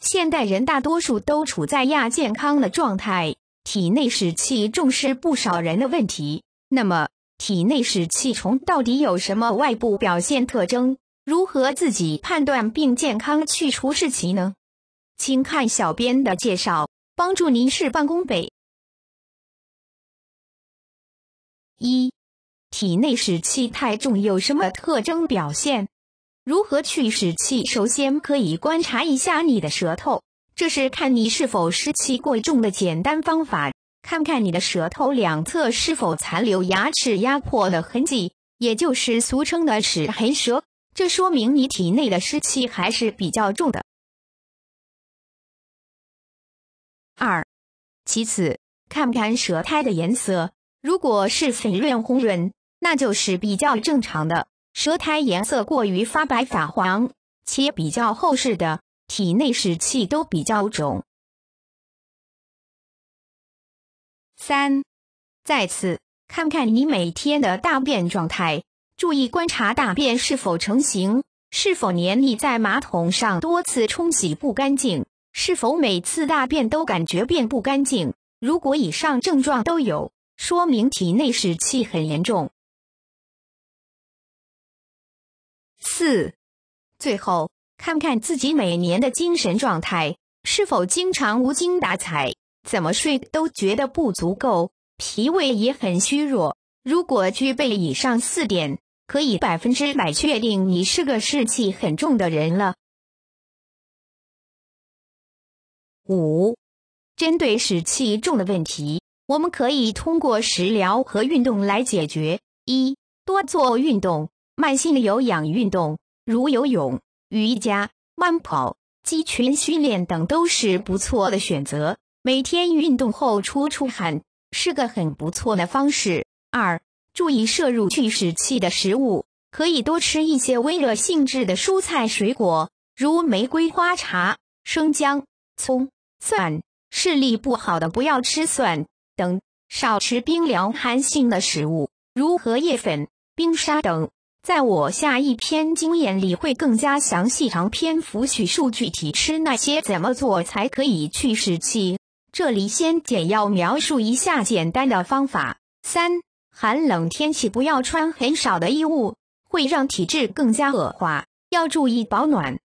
现代人大多数都处在亚健康的状态，体内湿气重是不少人的问题。那么，体内湿气重到底有什么外部表现特征？如何自己判断并健康去除湿气呢？请看小编的介绍，帮助您事半功倍。一、体内湿气太重有什么特征表现？如何去湿气？首先可以观察一下你的舌头，这是看你是否湿气过重的简单方法。看看你的舌头两侧是否残留牙齿压迫的痕迹，也就是俗称的“齿黑舌”，这说明你体内的湿气还是比较重的。二，其次看看舌苔的颜色，如果是粉润红润，那就是比较正常的。舌苔颜色过于发白、发黄，且比较厚实的，体内湿气都比较重。三，再次看看你每天的大便状态，注意观察大便是否成型，是否黏腻在马桶上多次冲洗不干净，是否每次大便都感觉便不干净。如果以上症状都有，说明体内湿气很严重。四、最后看看自己每年的精神状态是否经常无精打采，怎么睡都觉得不足够，脾胃也很虚弱。如果具备以上四点，可以百分之百确定你是个湿气很重的人了。五、针对湿气重的问题，我们可以通过食疗和运动来解决。一、多做运动。慢性有氧运动，如游泳、瑜伽、慢跑、肌群训练等都是不错的选择。每天运动后出出汗是个很不错的方式。二、注意摄入去湿气的食物，可以多吃一些微热性质的蔬菜水果，如玫瑰花茶、生姜、葱、蒜。视力不好的不要吃蒜等，少吃冰凉寒性的食物，如荷叶粉、冰沙等。在我下一篇经验里会更加详细，长篇幅叙述具体吃那些怎么做才可以去湿气。这里先简要描述一下简单的方法：三，寒冷天气不要穿很少的衣物，会让体质更加恶化，要注意保暖。